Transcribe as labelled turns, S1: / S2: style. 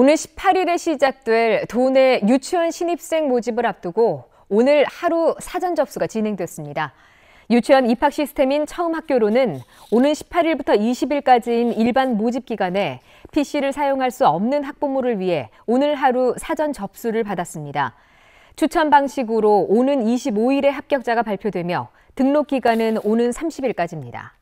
S1: 오늘 18일에 시작될 도내 유치원 신입생 모집을 앞두고 오늘 하루 사전 접수가 진행됐습니다. 유치원 입학 시스템인 처음 학교로는 오는 18일부터 20일까지인 일반 모집 기간에 PC를 사용할 수 없는 학부모를 위해 오늘 하루 사전 접수를 받았습니다. 추천 방식으로 오는 25일에 합격자가 발표되며 등록 기간은 오는 30일까지입니다.